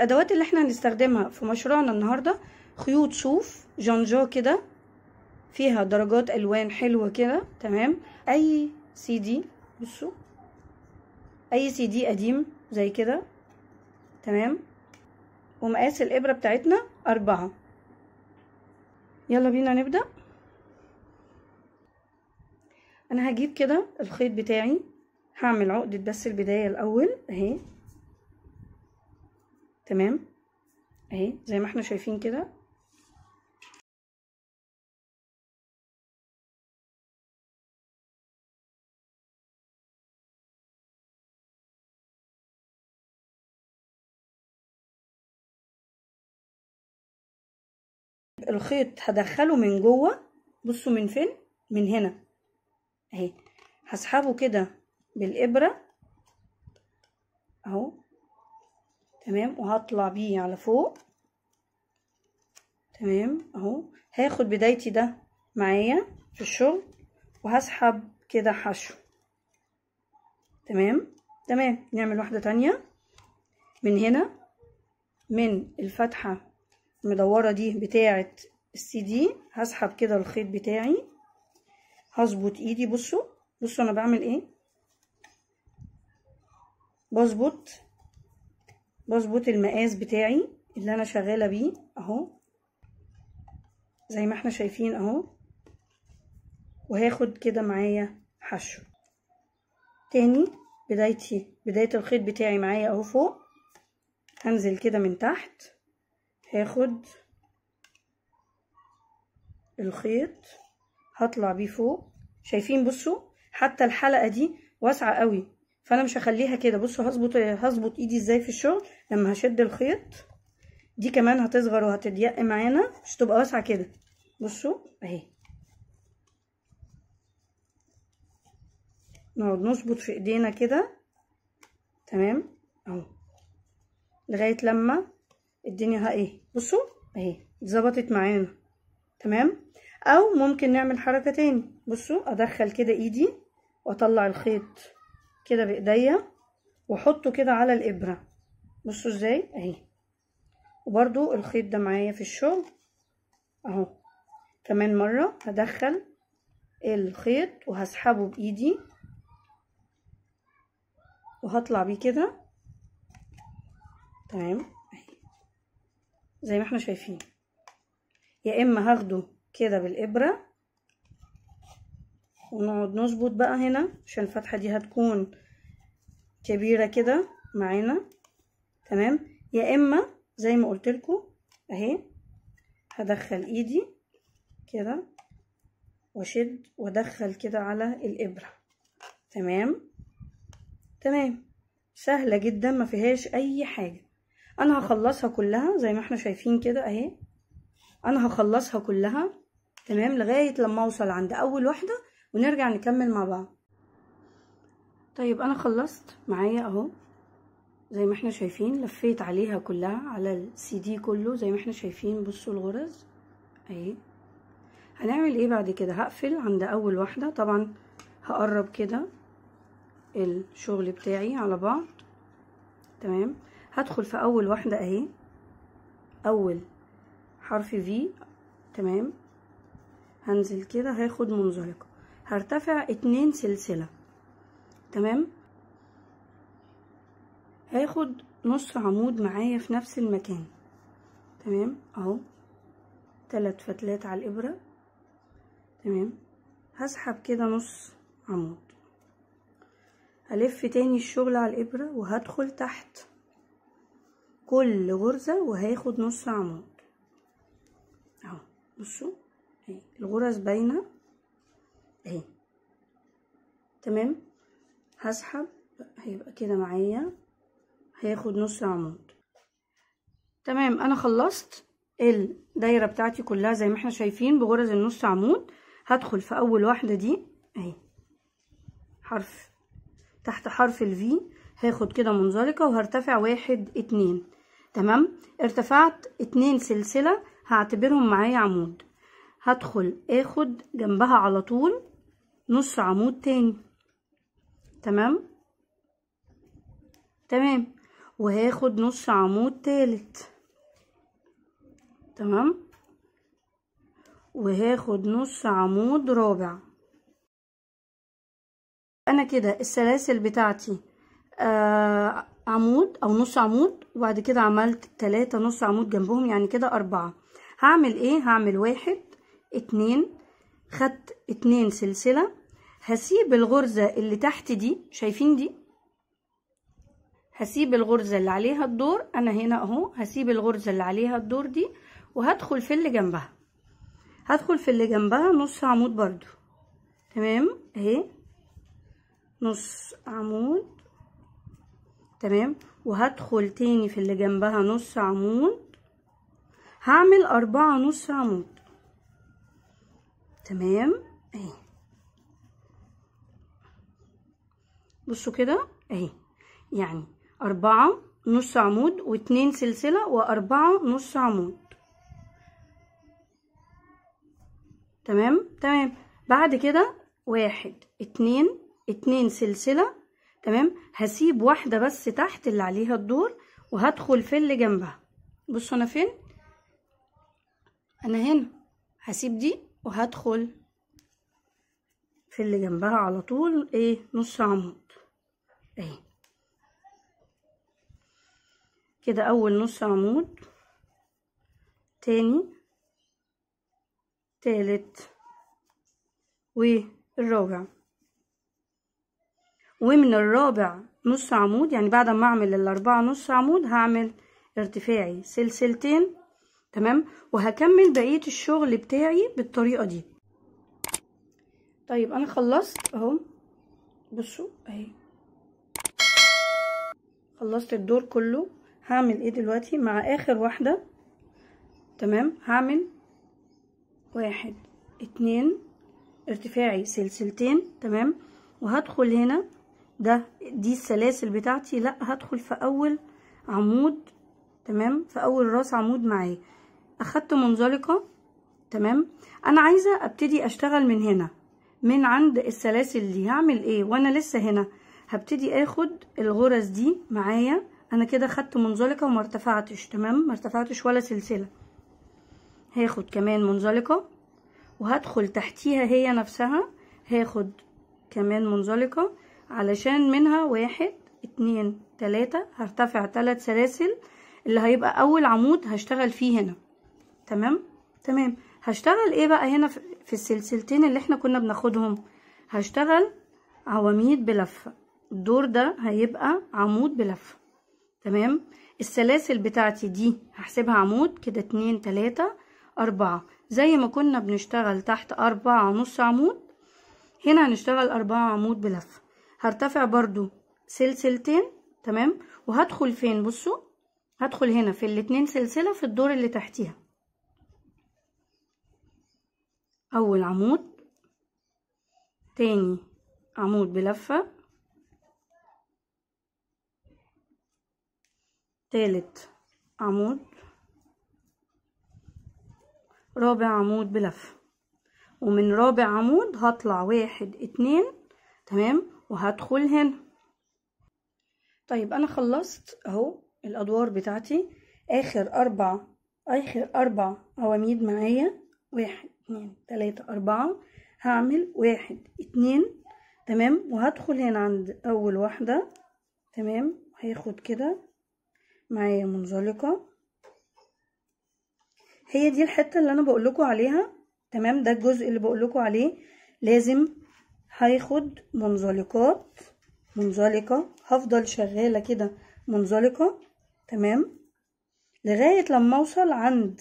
الادوات اللي احنا هنستخدمها في مشروعنا النهارده خيوط صوف جنجا كده فيها درجات الوان حلوه كده تمام اي سي دي بصوا اي سي دي قديم زي كده تمام ومقاس الابره بتاعتنا أربعة يلا بينا نبدا انا هجيب كده الخيط بتاعي هعمل عقده بس البدايه الاول اهي تمام اهي زي ما احنا شايفين كده الخيط هدخله من جوه بصوا من فين من هنا اهي هسحبه كده بالابره اهو تمام وهطلع بيه على فوق تمام اهو هاخد بدايتي ده معايا في الشغل وهسحب كده حشو تمام تمام نعمل واحدة تانية من هنا من الفتحة المدورة دي بتاعة السي دي هسحب كده الخيط بتاعي هظبط ايدي بصوا بصوا انا بعمل ايه بظبط بظبط المقاس بتاعي اللي انا شغاله بيه اهو زي ما احنا شايفين اهو وهاخد كده معايا حشو تاني بدايتي بدايه الخيط بتاعي معايا اهو فوق هنزل كده من تحت هاخد الخيط هطلع بيه فوق شايفين بصوا حتى الحلقه دي واسعه قوي فانا مش هخليها كده بصوا هظبط هظبط ايدي ازاي في الشغل لما هشد الخيط دي كمان هتصغر وهتضيق معانا مش تبقى واسعه كده بصوا اهي نقعد نظبط في ايدينا كده تمام اهو لغايه لما الدنيا ها ايه بصوا اهي اتظبطت معانا تمام او ممكن نعمل حركه تاني بصوا ادخل كده ايدي واطلع الخيط كده بايديا واحطه كده على الابره بصوا ازاي اهي وبرده الخيط ده معايا في الشغل اهو كمان مره هدخل الخيط وهسحبه بايدي وهطلع بيه كده تمام اهي زي ما احنا شايفين يا اما هاخده كده بالابره ونقعد نظبط بقى هنا عشان الفتحة دي هتكون كبيرة كده معانا تمام يا اما زي ما قلت لكم اهي هدخل ايدي كده واشد وادخل كده على الابره تمام تمام سهله جدا ما فيهاش اي حاجه انا هخلصها كلها زي ما احنا شايفين كده اهي انا هخلصها كلها تمام لغايه لما اوصل عند اول واحده ونرجع نكمل مع بعض طيب انا خلصت معايا اهو زي ما احنا شايفين لفيت عليها كلها على السي دي كله زي ما احنا شايفين بصوا الغرز اهي هنعمل ايه بعد كده هقفل عند اول واحده طبعا هقرب كده الشغل بتاعي على بعض تمام هدخل في اول واحده اهي اول حرف في تمام هنزل كده هاخد منزلقه هرتفع اتنين سلسلة تمام هاخد نص عمود معايا في نفس المكان تمام اهو تلات فتلات على الابرة تمام هسحب كده نص عمود هلف تاني الشغل على الابرة وهدخل تحت كل غرزة وهاخد نص عمود اهو بصوا إيه، الغرز باينة اهي تمام هسحب هيبقى كده معايا هياخد نص عمود تمام انا خلصت الدايره بتاعتي كلها زي ما احنا شايفين بغرز النص عمود هدخل في اول واحده دي اهي حرف تحت حرف الفي هاخد كده منزلقه وهرتفع واحد اتنين تمام ارتفعت اتنين سلسله هعتبرهم معايا عمود هدخل اخد جنبها على طول نص عمود تاني تمام تمام وهاخد نص عمود تالت تمام وهاخد نص عمود رابع انا كده السلاسل بتاعتي آه عمود او نص عمود وبعد كده عملت تلاتة نص عمود جنبهم يعني كده اربعة هعمل ايه هعمل واحد اتنين خدت اتنين سلسلة هسيب الغرزة اللي تحت دي شايفين دي هسيب الغرزة اللي عليها الدور انا هنا اهو هسيب الغرزة اللي عليها الدور دي وهدخل في اللي جنبها هدخل في اللي جنبها نص عمود برضو تمام اهي نص عمود تمام وهدخل تاني في اللي جنبها نص عمود هعمل اربعة نص عمود تمام اهي بصوا كده اهي يعني أربعة نص عمود واتنين سلسلة وأربعة نص عمود تمام تمام بعد كده واحد اتنين اتنين سلسلة تمام هسيب واحدة بس تحت اللي عليها الدور وهدخل في اللي جنبها بصوا أنا فين أنا هنا هسيب دي وهدخل في اللي جنبها على طول ايه نص عمود اهي كده اول نص عمود تاني تالت والرابع ومن الرابع نص عمود يعني بعد ما اعمل الاربعة نص عمود هعمل ارتفاعي سلسلتين تمام وهكمل بقية الشغل بتاعي بالطريقة دي طيب انا خلصت اهو بصوا اهي خلصت الدور كله هعمل ايه دلوقتي مع اخر واحدة تمام هعمل واحد اتنين ارتفاعي سلسلتين تمام وهدخل هنا ده دي السلاسل بتاعتي لا هدخل في اول عمود تمام في اول راس عمود معايا اخدت منزلقة تمام انا عايزة ابتدي اشتغل من هنا من عند السلاسل دي هعمل ايه وانا لسه هنا هبتدي اخد الغرز دي معايا انا كده خدت منزلقه وما ارتفعتش تمام ما ارتفعتش ولا سلسله هاخد كمان منزلقه وهدخل تحتيها هي نفسها هاخد كمان منزلقه علشان منها واحد اتنين تلاتة هرتفع تلات سلاسل اللي هيبقى اول عمود هشتغل فيه هنا تمام تمام هشتغل ايه بقى هنا في السلسلتين اللي احنا كنا بناخدهم هشتغل عواميد بلفه الدور ده هيبقى عمود بلفه تمام السلاسل بتاعتي دي هحسبها عمود كده اتنين تلاتة اربعة زي ما كنا بنشتغل تحت اربعة ونص عمود هنا هنشتغل اربعة عمود بلفه هرتفع برضو سلسلتين تمام وهدخل فين بصوا هدخل هنا في الاتنين سلسلة في الدور اللي تحتيها اول عمود تاني عمود بلفة تالت عمود رابع عمود بلف ومن رابع عمود هطلع واحد اتنين تمام وهدخل هنا طيب انا خلصت اهو الادوار بتاعتي اخر اربع اخر اربع عواميد معايا واحد اتنين تلاتة اربعة هعمل واحد اتنين تمام وهدخل هنا عند اول واحدة تمام هاخد كده معايا منزلقه هي دي الحته اللي انا بقول لكم عليها تمام ده الجزء اللي بقول لكم عليه لازم هياخد منزلقات منزلقه هفضل شغاله كده منزلقه تمام لغايه لما اوصل عند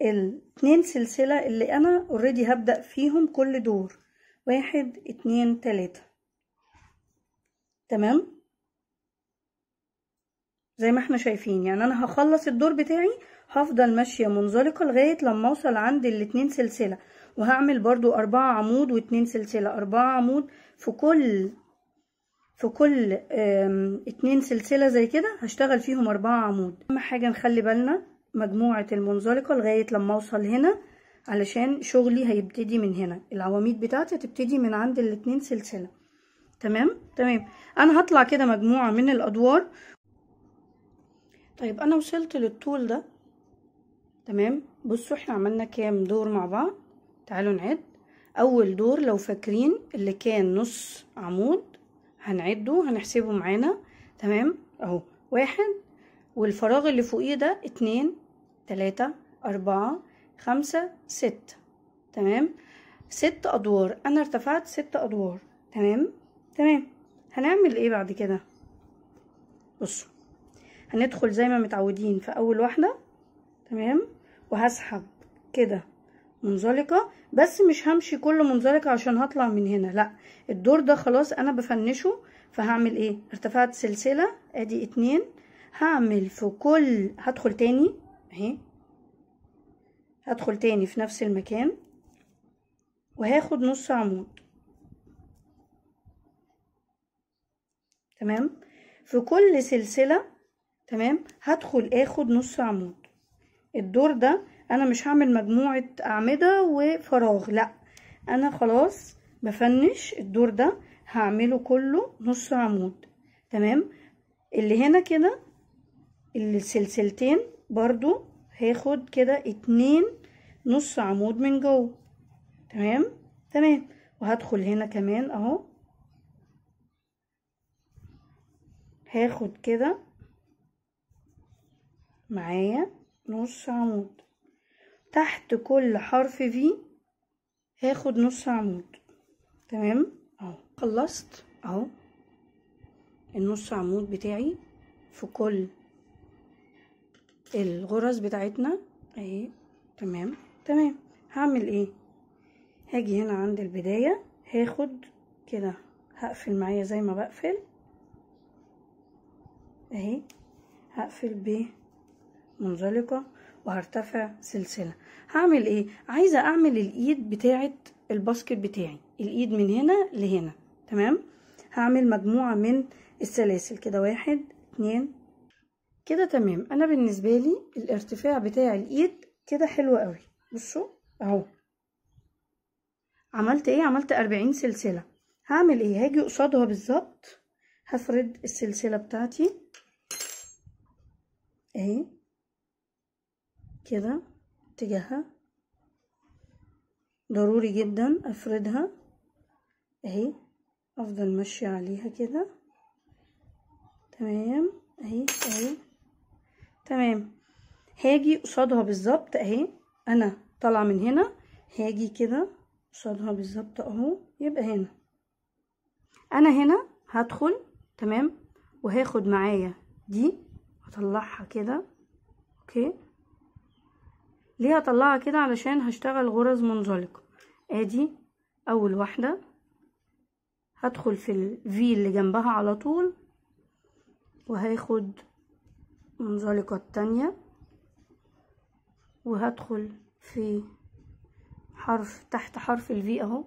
الاتنين سلسله اللي انا اوريدي هبدا فيهم كل دور واحد اتنين تلاته تمام زي ما احنا شايفين يعني انا هخلص الدور بتاعي هفضل ماشية منزلقة لغاية لما اوصل عند الاتنين سلسلة وهعمل برضو اربعة عمود واتنين سلسلة اربعة عمود في كل في كل اتنين سلسلة زي كده هشتغل فيهم اربعة عمود اهم حاجة نخلي بالنا مجموعة المنزلقة لغاية لما اوصل هنا علشان شغلي هيبتدي من هنا العواميد بتاعتي هتبتدي من عند الاتنين سلسلة تمام تمام انا هطلع كده مجموعة من الادوار طيب انا وصلت للطول ده تمام بصوا احنا عملنا كام دور مع بعض تعالوا نعد اول دور لو فاكرين اللي كان نص عمود هنعده هنحسبه معانا تمام اهو واحد والفراغ اللي فوقيه ده اتنين تلاتة اربعة خمسة ستة تمام ست ادوار انا ارتفعت ست ادوار تمام تمام هنعمل ايه بعد كده بصوا هندخل زي ما متعودين في اول واحده تمام وهسحب كده منزلقه بس مش همشي كل منزلقه عشان هطلع من هنا لا الدور ده خلاص انا بفنشه فهعمل ايه ارتفعت سلسله ادي اتنين هعمل في كل هدخل تاني اهي هدخل تاني في نفس المكان وهاخد نص عمود تمام في كل سلسله تمام هدخل اخد نص عمود الدور ده انا مش هعمل مجموعة اعمدة وفراغ لا انا خلاص بفنش الدور ده هعمله كله نص عمود تمام اللي هنا كده السلسلتين برضو هاخد كده اتنين نص عمود من جوه تمام تمام وهدخل هنا كمان اهو هاخد كده معايا نص عمود تحت كل حرف في هاخد نص عمود تمام اهو خلصت اهو النص عمود بتاعي في كل الغرز بتاعتنا اهي تمام تمام هعمل ايه هاجي هنا عند البداية هاخد كده هقفل معايا زي ما بقفل اهي هقفل ب منزلقة وهرتفع سلسلة هعمل ايه عايزة اعمل الايد بتاعة الباسكت بتاعي الايد من هنا لهنا تمام هعمل مجموعة من السلاسل كده واحد اتنين كده تمام انا بالنسبة لي الارتفاع بتاع الايد كده حلو قوي بصوا اهو عملت ايه عملت اربعين سلسلة هعمل ايه هاجي قصادها بالظبط هفرد السلسلة بتاعتي اهي كده اتجاهها ضروري جدا افردها اهي افضل ماشيه عليها كده تمام اهي اهي تمام هاجي قصادها بالظبط اهي انا طالعه من هنا هاجي كده قصادها بالظبط اهو يبقى هنا انا هنا هدخل تمام وهاخد معايا دي هطلعها كده اوكي ليه هطلعها كده علشان هشتغل غرز منزلقة ادي اول واحدة هدخل في الفي اللي جنبها على طول وهاخد منزلقة التانية وهدخل في حرف تحت حرف الفي اهو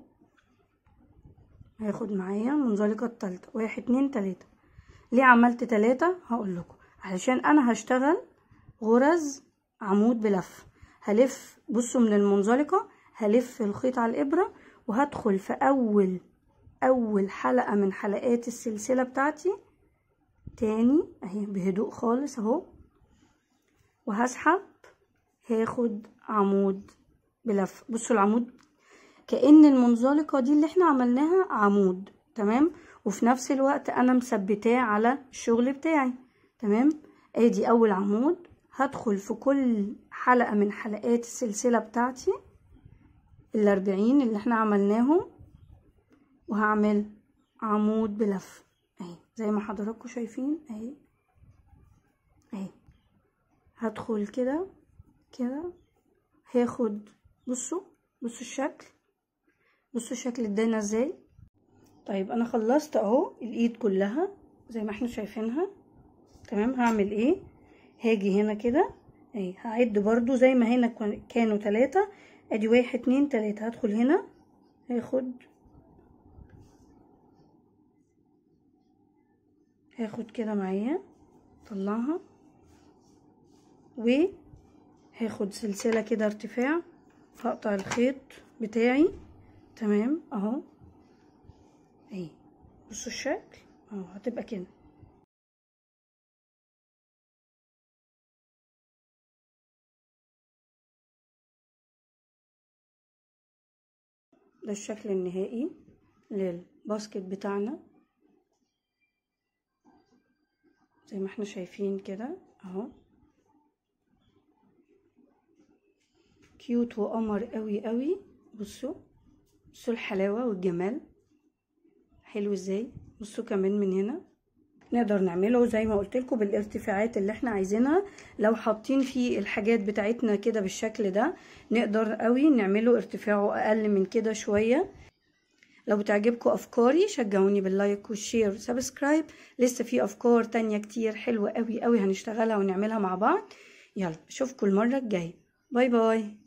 هاخد معايا منزلقه التالتة واحد اتنين تلاتة ليه عملت تلاتة هقول لكم علشان انا هشتغل غرز عمود بلفه هلف بصوا من المنزلقة هلف الخيط على الإبرة وهدخل في أول أول حلقة من حلقات السلسلة بتاعتي تاني اهي بهدوء خالص اهو وهسحب هاخد عمود بلف بصوا العمود كأن المنزلقة دي اللي احنا عملناها عمود تمام وفي نفس الوقت انا مثبتاه على الشغل بتاعي تمام ادي اول عمود هدخل في كل حلقة من حلقات السلسلة بتاعتي الأربعين اللي احنا عملناهم وهعمل عمود بلف اهي زي ما حضراتكم شايفين اهي اهي هدخل كده كده هاخد بصوا بصوا الشكل بصوا الشكل ادانا ازاي طيب انا خلصت اهو الايد كلها زي ما احنا شايفينها تمام هعمل ايه هاجي هنا كده اهي هعد برضو زي ما هنا كانوا تلاتة ادي واحد اتنين تلاتة هدخل هنا هاخد هاخد كده معايا طلعها وهاخد سلسلة كده ارتفاع هقطع الخيط بتاعي تمام اهو اهي بصوا الشكل اهو هتبقى كده ده الشكل النهائي للباسكت بتاعنا زي ما احنا شايفين كده اهو كيوت وقمر قوي قوي بصوا بصوا الحلاوه والجمال حلو ازاي بصوا كمان من هنا نقدر نعمله زي ما قلت لكم بالارتفاعات اللي احنا عايزينها لو حاطين فيه الحاجات بتاعتنا كده بالشكل ده نقدر قوي نعمله ارتفاعه اقل من كده شويه لو بتعجبكم افكاري شجعوني باللايك والشير وسبسكرايب لسه في افكار تانية كتير حلوه قوي قوي هنشتغلها ونعملها مع بعض يلا اشوفكم المره الجايه باي باي